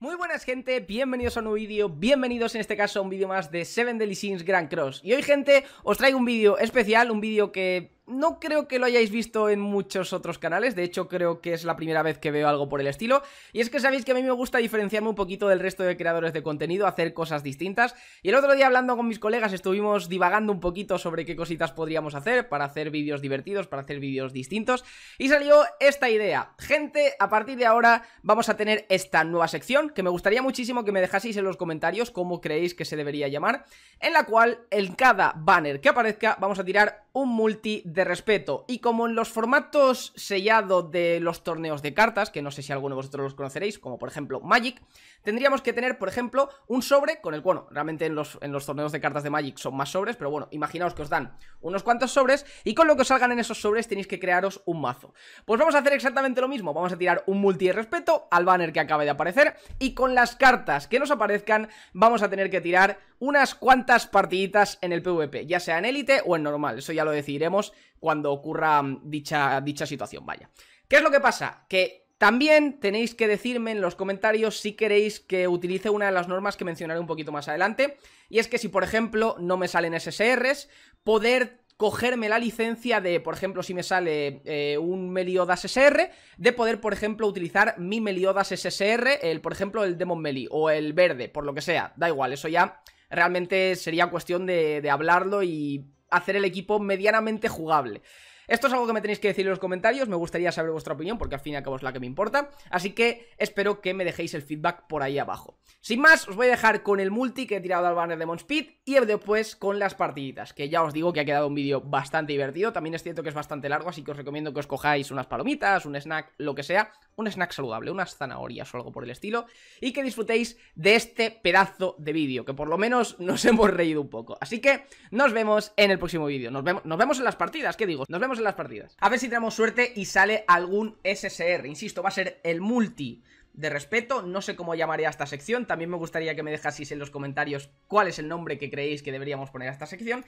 Muy buenas gente, bienvenidos a un nuevo vídeo, bienvenidos en este caso a un vídeo más de Seven Deadly Grand Cross Y hoy gente, os traigo un vídeo especial, un vídeo que no creo que lo hayáis visto en muchos otros canales, de hecho creo que es la primera vez que veo algo por el estilo, y es que sabéis que a mí me gusta diferenciarme un poquito del resto de creadores de contenido, hacer cosas distintas, y el otro día hablando con mis colegas estuvimos divagando un poquito sobre qué cositas podríamos hacer para hacer vídeos divertidos, para hacer vídeos distintos, y salió esta idea. Gente, a partir de ahora vamos a tener esta nueva sección, que me gustaría muchísimo que me dejaseis en los comentarios cómo creéis que se debería llamar, en la cual en cada banner que aparezca vamos a tirar un multi de respeto. Y como en los formatos sellado de los torneos de cartas, que no sé si alguno de vosotros los conoceréis, como por ejemplo Magic, tendríamos que tener, por ejemplo, un sobre con el, bueno, realmente en los, en los torneos de cartas de Magic son más sobres, pero bueno, imaginaos que os dan unos cuantos sobres y con lo que os salgan en esos sobres tenéis que crearos un mazo. Pues vamos a hacer exactamente lo mismo, vamos a tirar un multi de respeto al banner que acaba de aparecer y con las cartas que nos aparezcan vamos a tener que tirar unas cuantas partiditas en el PvP, ya sea en élite o en normal. Eso ya lo decidiremos cuando ocurra mm, dicha, dicha situación, vaya. ¿Qué es lo que pasa? Que también tenéis que decirme en los comentarios si queréis que utilice una de las normas que mencionaré un poquito más adelante. Y es que si, por ejemplo, no me salen SSRs, poder cogerme la licencia de, por ejemplo, si me sale eh, un Meliodas SR, de poder, por ejemplo, utilizar mi Meliodas SSR, el, por ejemplo, el Demon Meli o el verde, por lo que sea. Da igual, eso ya realmente sería cuestión de, de hablarlo y hacer el equipo medianamente jugable. Esto es algo que me tenéis que decir en los comentarios, me gustaría saber vuestra opinión porque al fin y al cabo es la que me importa, así que espero que me dejéis el feedback por ahí abajo. Sin más, os voy a dejar con el multi que he tirado al banner de Monspeed y después con las partiditas, que ya os digo que ha quedado un vídeo bastante divertido, también es cierto que es bastante largo, así que os recomiendo que os cojáis unas palomitas, un snack, lo que sea, un snack saludable, unas zanahorias o algo por el estilo, y que disfrutéis de este pedazo de vídeo, que por lo menos nos hemos reído un poco. Así que nos vemos en el próximo vídeo, nos vemos, nos vemos en las partidas, ¿qué digo? Nos vemos en las partidas. A ver si tenemos suerte y sale algún SSR. Insisto, va a ser el multi de respeto. No sé cómo llamaré a esta sección. También me gustaría que me dejaseis en los comentarios cuál es el nombre que creéis que deberíamos poner a esta sección.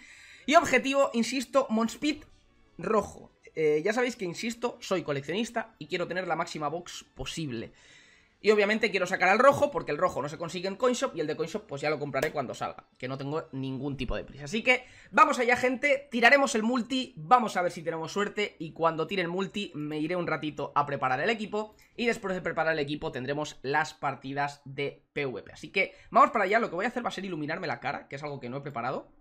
Y objetivo, insisto, Monspeed rojo. Eh, ya sabéis que, insisto, soy coleccionista y quiero tener la máxima box posible. Y obviamente quiero sacar al rojo porque el rojo no se consigue en CoinShop y el de CoinShop pues ya lo compraré cuando salga, que no tengo ningún tipo de prisa. Así que vamos allá gente, tiraremos el multi, vamos a ver si tenemos suerte y cuando tire el multi me iré un ratito a preparar el equipo y después de preparar el equipo tendremos las partidas de PvP. Así que vamos para allá, lo que voy a hacer va a ser iluminarme la cara, que es algo que no he preparado,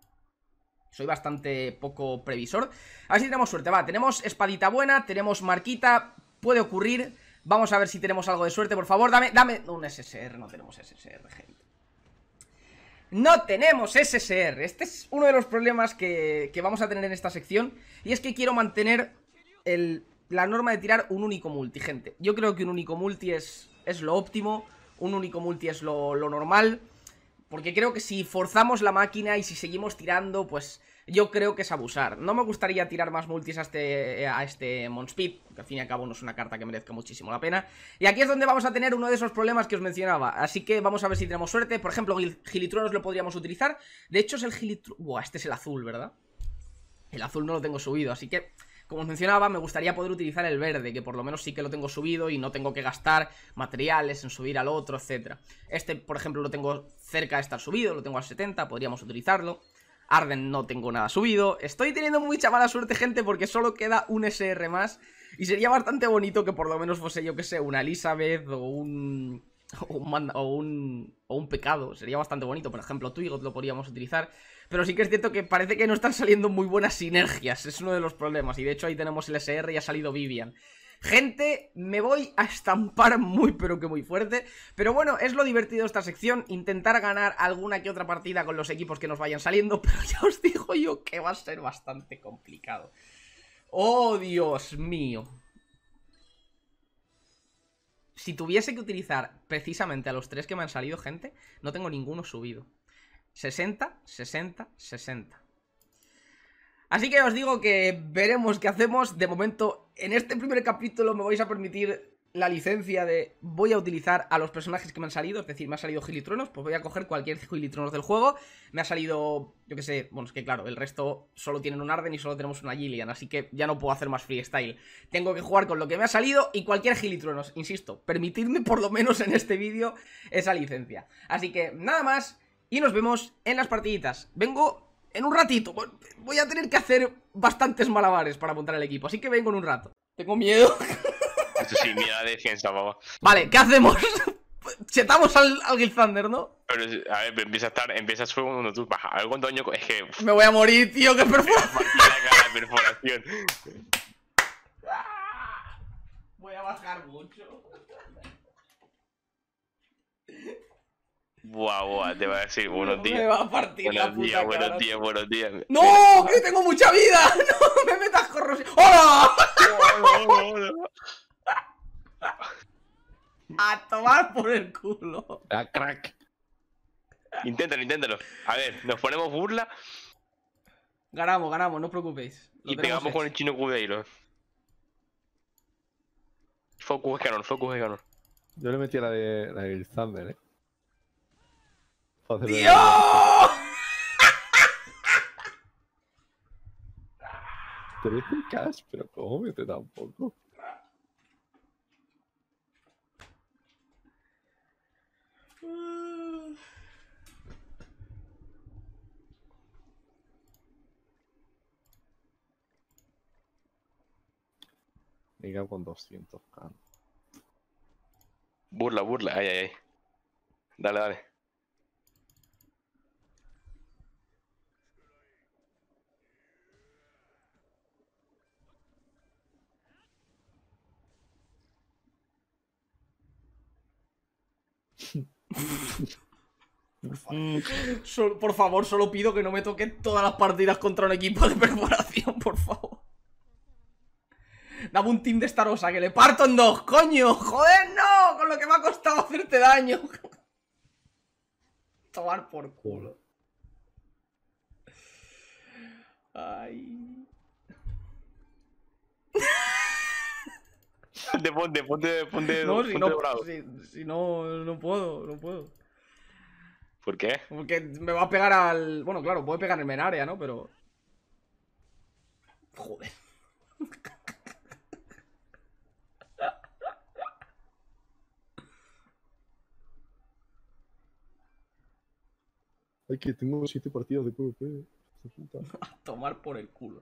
soy bastante poco previsor. A ver si tenemos suerte. Va, tenemos espadita buena, tenemos marquita. Puede ocurrir. Vamos a ver si tenemos algo de suerte, por favor, dame, dame un SSR, no tenemos SSR, gente no tenemos SSR. Este es uno de los problemas que, vamos a tener en esta sección. Y es que quiero mantener la norma de tirar un único multi, gente. Yo creo que un único multi es, es lo óptimo. Un único multi es lo, lo normal. Porque creo que si forzamos la máquina y si seguimos tirando, pues yo creo que es abusar. No me gustaría tirar más multis a este, a este Monspeed, que al fin y al cabo no es una carta que merezca muchísimo la pena. Y aquí es donde vamos a tener uno de esos problemas que os mencionaba. Así que vamos a ver si tenemos suerte. Por ejemplo, Gilitronos lo podríamos utilizar. De hecho, es el Gilitronos... Buah, este es el azul, ¿verdad? El azul no lo tengo subido, así que... Como os mencionaba, me gustaría poder utilizar el verde, que por lo menos sí que lo tengo subido y no tengo que gastar materiales en subir al otro, etcétera Este, por ejemplo, lo tengo cerca de estar subido, lo tengo al 70, podríamos utilizarlo. Arden no tengo nada subido. Estoy teniendo mucha mala suerte, gente, porque solo queda un SR más. Y sería bastante bonito que por lo menos fuese, yo que sé, una Elizabeth o un... O un, o un, pecado, sería bastante bonito, por ejemplo Twigot lo podríamos utilizar, pero sí que es cierto que parece que no están saliendo muy buenas sinergias, es uno de los problemas, y de hecho ahí tenemos el SR y ha salido Vivian, Gente, me voy a estampar muy pero que muy fuerte. Pero bueno, es lo divertido de esta sección, intentar ganar alguna que otra partida con los equipos que nos vayan saliendo, pero ya os digo yo que va a ser bastante complicado. ¡Oh, Dios mío! Si tuviese que utilizar precisamente a los tres que me han salido, gente, no tengo ninguno subido. 60, 60, 60. Así que os digo que veremos qué hacemos. De momento, en este primer capítulo me vais a permitir la licencia de voy a utilizar a los personajes que me han salido, es decir, me ha salido Gilitronos, pues voy a coger cualquier Gilitronos del juego, me ha salido, yo qué sé, bueno, es que claro, el resto solo tienen un Arden y solo tenemos una Gillian, así que ya no puedo hacer más freestyle. Tengo que jugar con lo que me ha salido y cualquier Gilitronos, insisto, permitidme por lo menos en este vídeo esa licencia. Así que nada más y nos vemos en las partiditas. Vengo en un ratito. Voy a tener que hacer bastantes malabares para montar el equipo, así que vengo en un rato. Tengo miedo. Esto sí, mira la defensa, papá. Vale, ¿qué hacemos? Chetamos al, al ¿no? Pero, a ver, empieza a estar, empieza a subir cuando tú bajas. A ver daño. Es que. Me voy a morir, tío, que perforación. la perforación. voy a bajar mucho. Buah, buah, te va a decir buenos días. Me va a partir buenos la puta días, buenos días, buenos días. ¡No! ¡Que tengo mucha vida! ¡No me metas corrosión. ¡Hola! a tomar por el culo. A ah, crack. Inténtalo, inténtalo. A ver, nos ponemos burla. Ganamos, ganamos, no os preocupéis. y pegamos con el chino Cubeiro. Focus es canon, focus es canon. Yo le metí la de la del Thunder, eh. ¡Dios! Tres cash, pero cómete este tampoco. Diga con 200 k Burla, burla, ay, ay, ay. Dale, dale. Mm, por favor. solo pido que no me toquen todas las partidas contra un equipo de perforación, por favor. Dame un team de Starosa, que le parto en dos, coño. Joder, no, con lo que me ha costado hacerte daño. Tomar por culo. Ay. de ponte, ponte, ponte, no, si, no Si, no, no puedo, no puedo. ¿Por qué? Porque me va a pegar al. Bueno, claro, puede pegar en área, ¿no? Pero. Joder. Ay, que tengo siete partidas de PvP. A tomar por el culo.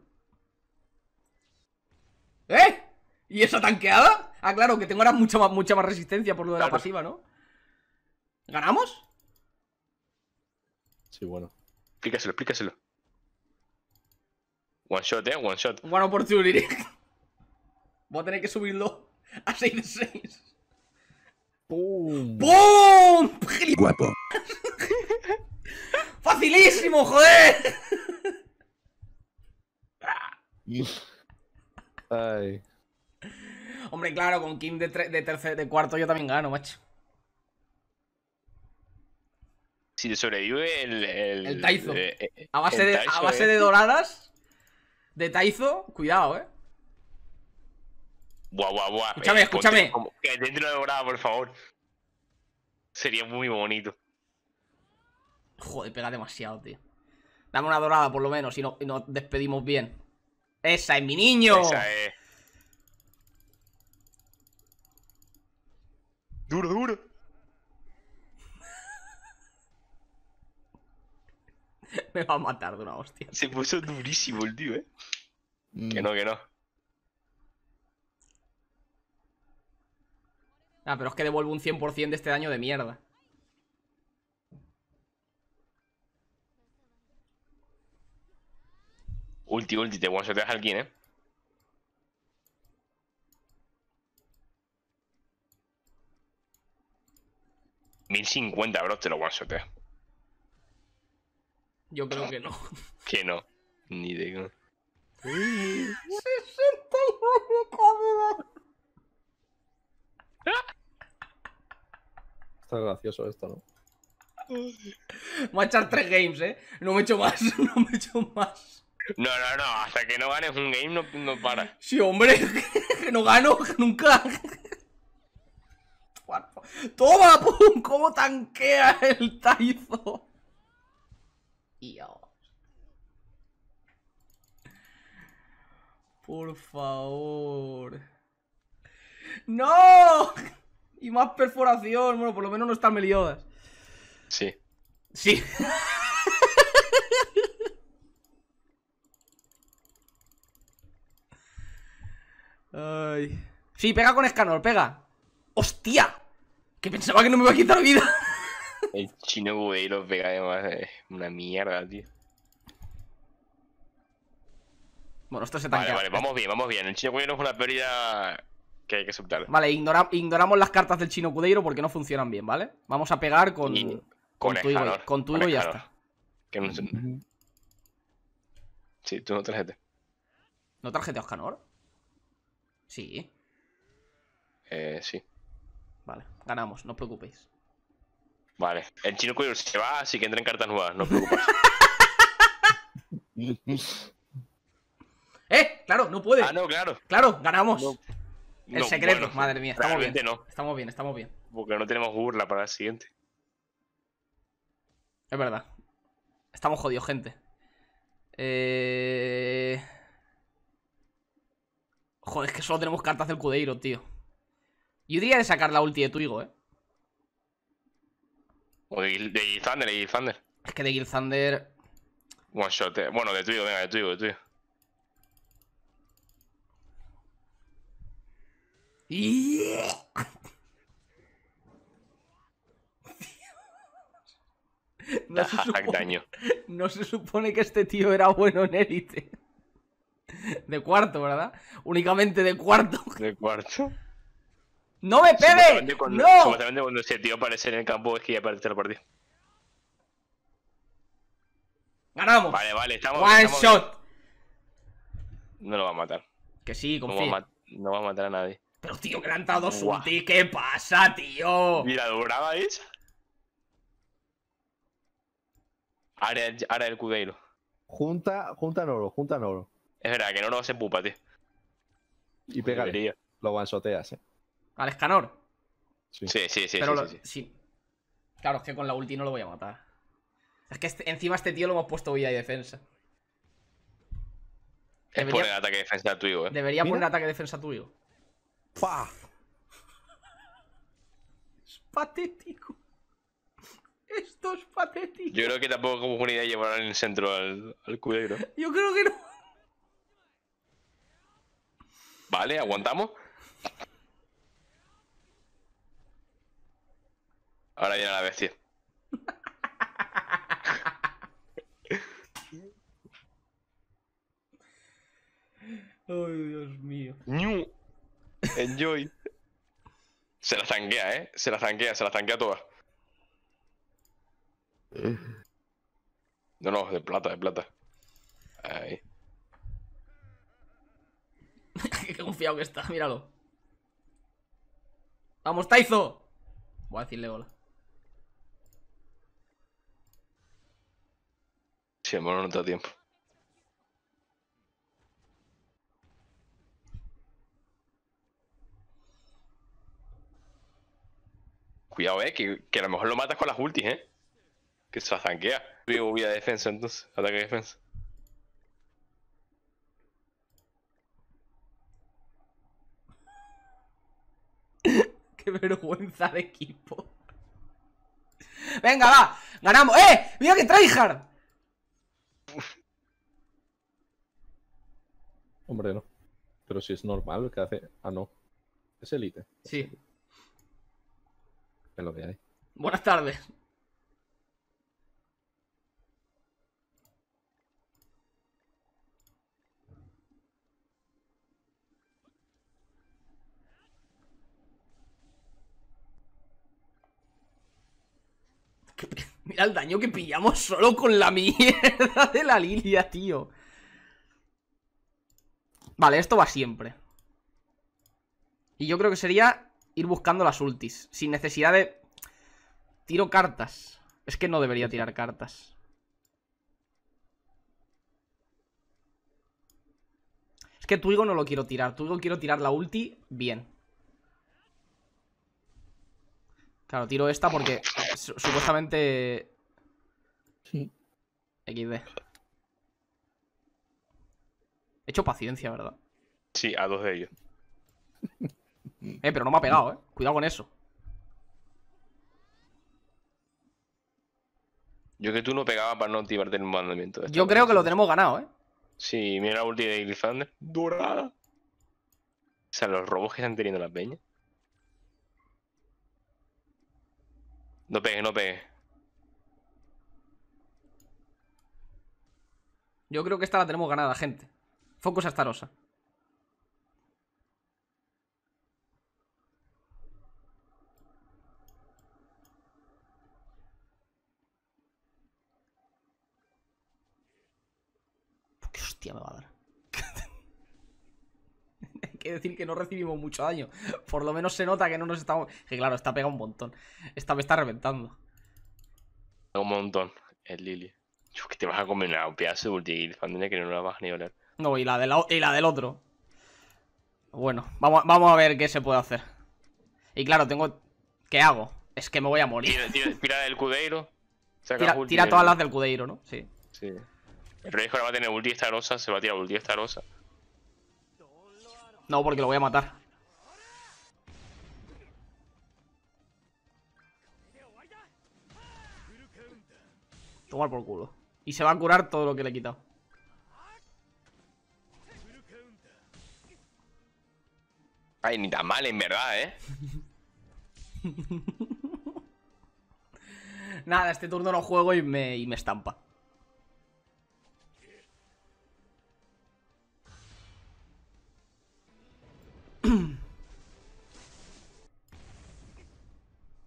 ¡Eh! ¿Y eso tanqueada? Ah, claro, que tengo ahora mucha más, resistencia por lo de la pasiva, ¿no? ¿Ganamos? Sí, bueno. Explícaselo, explícaselo. One shot, eh, one shot. One opportunity. Voy a tener que subirlo a 6 de 6. ¡Bum! ¡Bum! Guapo. ¡Facilísimo, joder! Ay. Hombre, claro, con Kim de, de, de cuarto yo también gano, macho. Si sobrevive el... El, Taizo. Eh, eh, a base, de, a base eh. de doradas, de Taizo, cuidado, eh. Buah, buah, buah. Escúchame, escúchame. que dentro de dorada, por favor. Sería muy bonito. Joder, pega demasiado, tío. Dame una dorada, por lo menos, y, no, y nos despedimos bien. ¡Esa es mi niño! Esa es. Duro, duro. Me va a matar de una hostia. Se puso durísimo el tío, eh. Mm. Que no, que no. Ah, pero es que devuelvo un 100% de este daño de mierda. Ulti, ulti, te voy a a alguien, eh. 1050, bro, te lo one -shoté. Yo creo que no. que no. Ni de. 69 Está gracioso esto, ¿no? Voy a echar tres games, ¿eh? No me echo más, no me echo más. No, no, no, hasta que no ganes un game no, no para. Sí, hombre, que no gano nunca. ¡Toma, pum! ¿Cómo tanquea el Taizo? Dios. Por favor. ¡No! Y más perforación. Bueno, por lo menos no están Meliodas. Sí. Sí. Ay. Sí, pega con Escanor, pega. ¡Hostia! pensaba que no me iba a quitar vida. El chino güey pega además eh, una mierda, tío. Bueno, esto se tanquea. Vale, vale, vamos bien, vamos bien. El chino cudeiro es una pérdida que hay que aceptar. Vale, ignoramos las cartas del chino cudeiro porque no funcionan bien, ¿vale? Vamos a pegar con... con, con, tu con tu y ya está. no... Sí, tú no trajete ¿No tarjeteas oscanor? Sí. Eh, sí. Vale, ganamos, no os preocupéis. Vale, el chino cuyo se va, así que entra en cartas nuevas, no os preocupéis. ¡Eh! Claro, no puede. Ah, no, claro. Claro, ganamos. El secreto, madre mía. Estamos bien. No. Estamos bien, estamos bien. Porque no tenemos burla para el siguiente. Es verdad. Estamos jodidos, gente. Eh... Joder, es que solo tenemos cartas del Cudeiro, tío. Yo diría de sacar la ulti de Twigo, ¿eh? O de, de de Thunder. Es que de Thunder One shot, Bueno, de Twigo, venga, de Twigo, de Twigo. no, no se supone que este tío era bueno en élite. De cuarto, ¿verdad? Únicamente de cuarto. De cuarto. ¡No me pegues! ¡No! Supuestamente cuando ese tío aparece en el campo es que ya perdiste el partido. ¡Ganamos! Vale, vale, estamos. ¡One shot! No lo va a matar. Que sí, confía. No va, no va a matar a nadie. Pero tío, que le han dado su ulti, ¿qué pasa, tío? Mira, la duraba Ahora, el Cudeiro. Junta, junta en oro, junta en oro. Es verdad, que no vas se pupa, tío. Y pega, Lo guansoteas, eh. Al Escanor. Sí, sí, sí. Claro, es que con la ulti no lo voy a matar. Es que este, encima a este tío lo hemos puesto vida y defensa. Es Debería... poner ataque defensa tuyo, eh. Debería poner ataque defensa tuyo. Es patético. Esto es patético. Yo creo que tampoco como una idea llevar en el centro al, al culero. Yo creo que no. Vale, aguantamos. Ahora viene la bestia. ¡Ay Dios mío. Enjoy. Se la zanquea, eh. Se la zanquea, se la zanquea toda. No, no, de plata, de plata. Ahí. Qué confiado que está, míralo. ¡Vamos, Taizo! Voy a decirle hola. Sí, no te da tiempo. Cuidado, eh, que, a lo mejor lo matas con las ultis, eh. Que se zanquea. Vivo vida defensa entonces, ataque defensa. Qué vergüenza de equipo. Venga, va, ganamos. ¡Eh! ¡Mira que tryhard! Hombre, no. Pero si es normal, que hace? Ah, no. Es elite. Sí. Es lo que hay. Buenas tardes. Mira el daño que pillamos solo con la mierda de la Lilia, tío. Vale, esto va siempre. Y yo creo que sería ir buscando las ultis. Sin necesidad de... Tiro cartas. Es que no debería tirar cartas. Es que Twigo no lo quiero tirar. Twigo quiero tirar la ulti bien. Claro, tiro esta porque supuestamente... Sí. XD. He hecho paciencia, ¿verdad? Sí, a dos de ellos. Eh, pero no me ha pegado, eh. Cuidado con eso. Yo que tú no pegabas para no activarte el mandamiento. Yo creo que lo tenemos ganado, eh. Sí, mira la ulti de Glyphander. Dorada. O sea, los robos que están teniendo las peñas. No pegue, no pegue Yo creo que esta la tenemos ganada, gente. Focus qué Hostia, me va a dar decir que no recibimos mucho daño. Por lo menos se nota que no nos estamos... Que claro, está pegado un montón. Esta me está reventando. Un montón, el Lily. yo que te vas a comer una pedazo de Ulti. que no la vas ni a oler. No, y la, de la, y la del otro. Bueno, vamos, vamos a ver qué se puede hacer. Y claro, tengo... ¿Qué hago? Es que me voy a morir. Tira, el del cudeiro. Tira, todas las del cudeiro, ¿no? Sí. Sí. El rey ahora va a tener ulti esta rosa, se va a tirar ulti esta rosa. No, porque lo voy a matar. Tomar por culo. Y se va a curar todo lo que le he quitado. Ay, ni tan mal, en verdad, ¿eh? Nada, este turno lo juego y me, y me estampa.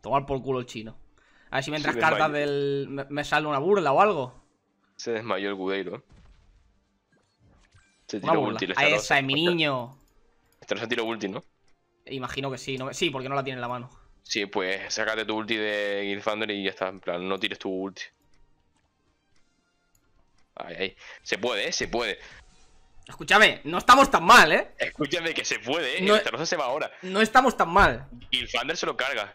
Tomar por culo el chino. A ver si mientras carga del. Me, sale una burla o algo. Se desmayó el Gudeiro. Se tiró ulti. A esa, es mi niño. Esta no se tiró ulti, ¿no? Imagino que sí. No, sí, porque no la tiene en la mano. Sí, pues sácate tu ulti de Gilfander y ya está. En plan, no tires tu ulti. Ahí, ahí Se puede, ¿eh? se puede. Escúchame, no estamos tan mal, ¿eh? Escúchame que se puede, ¿eh? No, Esta rosa se va ahora. No estamos tan mal. Gilfander se lo carga.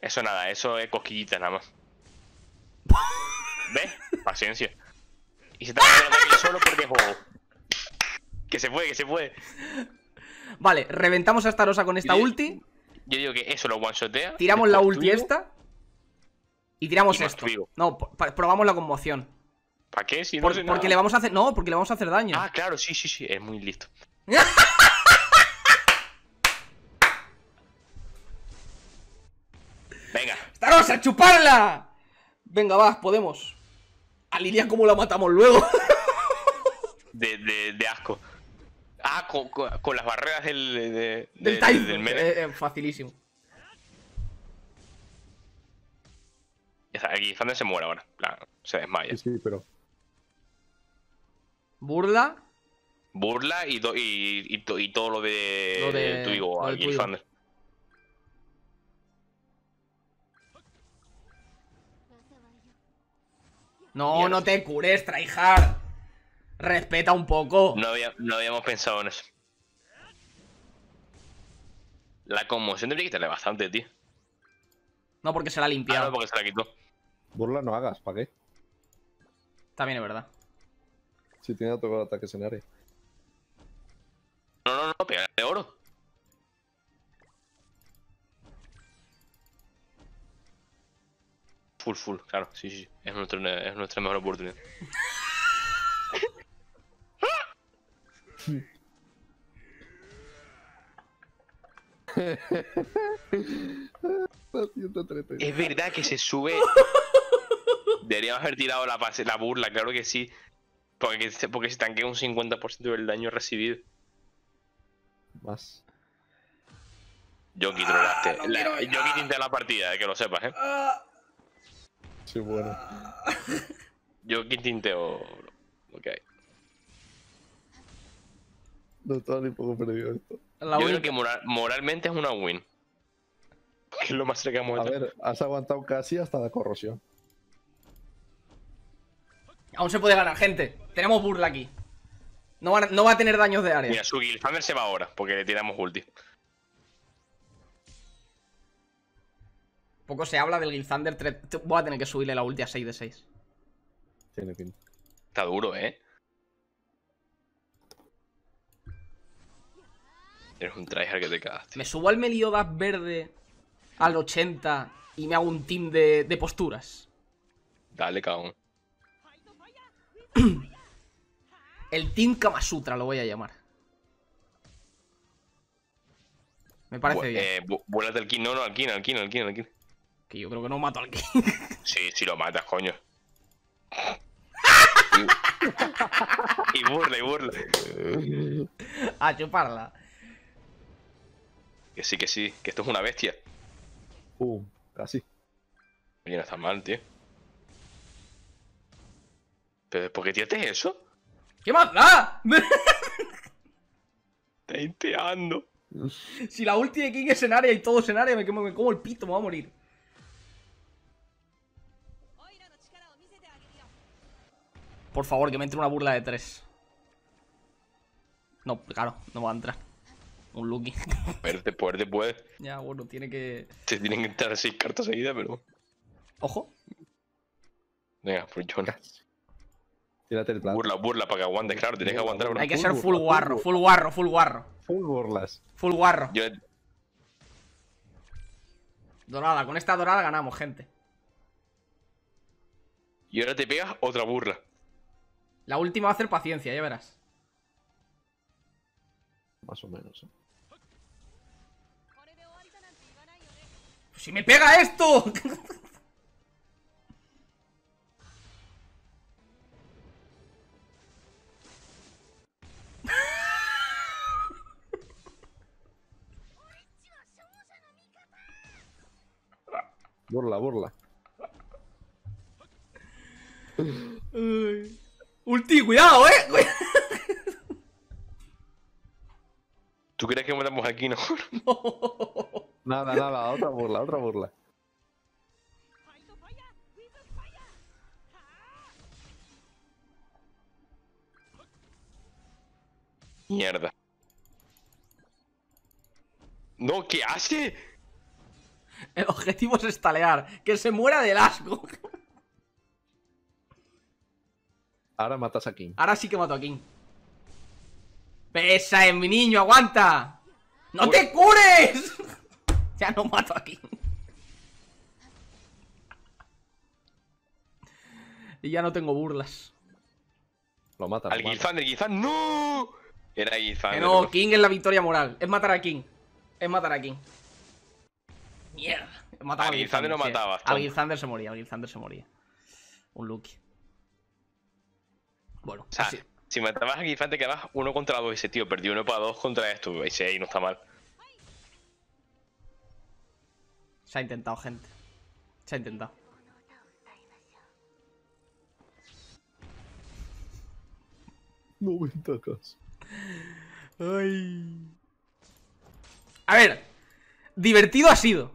Eso nada, eso es cosquillita nada más. ¿Ves? Paciencia. Y se está solo porque juego. Que se puede, que se puede. Vale, reventamos a esta rosa con esta ulti. Yo digo que eso lo one-shotea. Tiramos la ulti esta. Y tiramos esto. No, probamos la conmoción. ¿Para qué? porque le vamos a hacer. No, porque le vamos a hacer daño. Ah, claro, sí, sí, sí. Es muy listo. a chuparla! Venga, vas, podemos. A Lilia, ¿cómo la matamos luego? de, asco. Ah, con, las barreras del, del, time. Eh, eh, facilísimo. El gilfander se muere ahora. se desmaya. Sí, sí, pero. Burla. Burla y, y, todo lo de. Lo de. tu lo No, no te cures, tryhard. Respeta un poco. No, habíamos pensado en eso. La conmoción debería quitarle bastante, tío. No, porque se la ha ah, limpiado. no, porque se la quitó. Burla no hagas, ¿para qué? También es verdad. Si tiene otro ataque en área. No, no, no, de oro. full, full, claro, sí, sí. Es, nuestra mejor oportunidad. es verdad que se sube. Deberíamos haber tirado la, burla, claro que sí. Porque, porque se tanquea un 50% del daño recibido. Más. Yoki, trolaste. Ah, la partida, eh, que lo sepas, eh. Ah bueno. Yo aquí tinteo No estaba ni poco perdido esto. Yo creo que moralmente es una win. es lo más cerca A ver, has aguantado casi hasta la corrosión. Aún se puede ganar, gente. Tenemos burla aquí. No va, a tener daños de área. Mira, su gilfamer se va ahora, porque le tiramos ulti. Poco se habla del Thunder 3. Voy a tener que subirle la ulti a 6 de 6. Está duro, ¿eh? Eres un tryhard que te cagaste. Me subo al Meliodas verde al 80 y me hago un team de, posturas. Dale, cabrón. El Team Kamasutra lo voy a llamar. Me parece bien. Eh, No, no, al King, al King, al King, al que yo creo que no mato al King. Sí, sí lo matas, coño. y, burla, y burla. A chuparla. Que sí, que sí, que esto es una bestia. Uh, casi. Oye, no está mal, tío. ¿Pero por qué tiraste eso? ¿Qué más da? ¡Ah! Está Si la ulti de King es en área y todo es en área, me, como, me como el pito, me voy a morir. Por favor, que me entre una burla de tres. No, claro, no va a entrar. Un Lucky. Verte, puede, puede. Ya, bueno, tiene que. se tienen que entrar seis cartas seguidas, pero. Ojo. Venga, Jonas. Tírate el plan. Burla, burla para que aguante, claro, tienes que aguantar. Hay que ser full guarro, full guarro, full guarro. Full burlas. Full guarro. Dorada, con esta dorada ganamos, gente. Y ahora te pegas otra burla. La última va a hacer paciencia, ya verás. Más o menos, ¿eh? pues ¡Si me pega esto! burla, burla. Ulti, cuidado, eh. ¿Tú crees que moramos aquí, no? no. Nada, nada, otra burla, otra burla. Mierda. No, ¿qué hace? El objetivo es estalear. Que se muera del asco. Ahora matas a King. Ahora sí que mato a King. Pesa en mi niño, aguanta. ¡No te cures! ya no mato a King. y ya no tengo burlas. Lo mata. Al Gilzander, no. Era Gizander. No, King es la victoria moral. Es matar a King. Es matar a King. Mierda. al Gizander no mataba. Al se moría, al se moría. Un Lucky. Bueno, o sea, así. si matabas a que vas uno contra dos ese tío, perdió uno para dos contra esto. Y ahí no está mal. Se ha intentado, gente. Se ha intentado. No 90 Ay. A ver, divertido ha sido.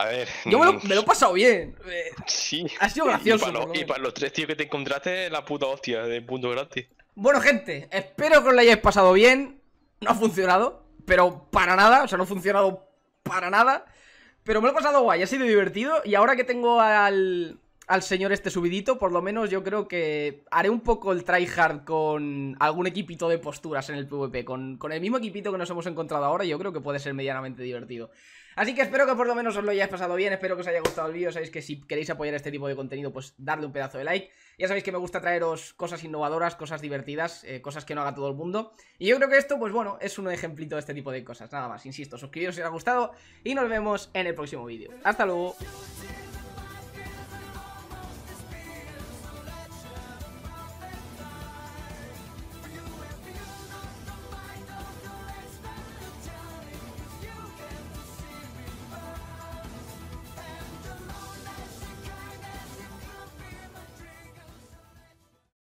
A ver. Yo me lo, mm, he pasado bien. Eh, sí. Ha sido gracioso. Y para, los tres tíos que te encontraste, la puta hostia de punto gratis. Bueno, gente, espero que os lo hayáis pasado bien. No ha funcionado, pero para nada. O sea, no ha funcionado para nada. Pero me lo he pasado guay, ha sido divertido. Y ahora que tengo al, al señor este subidito, por lo menos yo creo que haré un poco el try hard con algún equipito de posturas en el PvP. Con, con el mismo equipito que nos hemos encontrado ahora, yo creo que puede ser medianamente divertido. Así que espero que por lo menos os lo hayáis pasado bien, espero que os haya gustado el vídeo, sabéis que si queréis apoyar este tipo de contenido, pues darle un pedazo de like. Ya sabéis que me gusta traeros cosas innovadoras, cosas divertidas, eh, cosas que no haga todo el mundo. Y yo creo que esto, pues bueno, es un ejemplito de este tipo de cosas. Nada más, insisto, suscribiros si os ha gustado y nos vemos en el próximo vídeo. Hasta luego.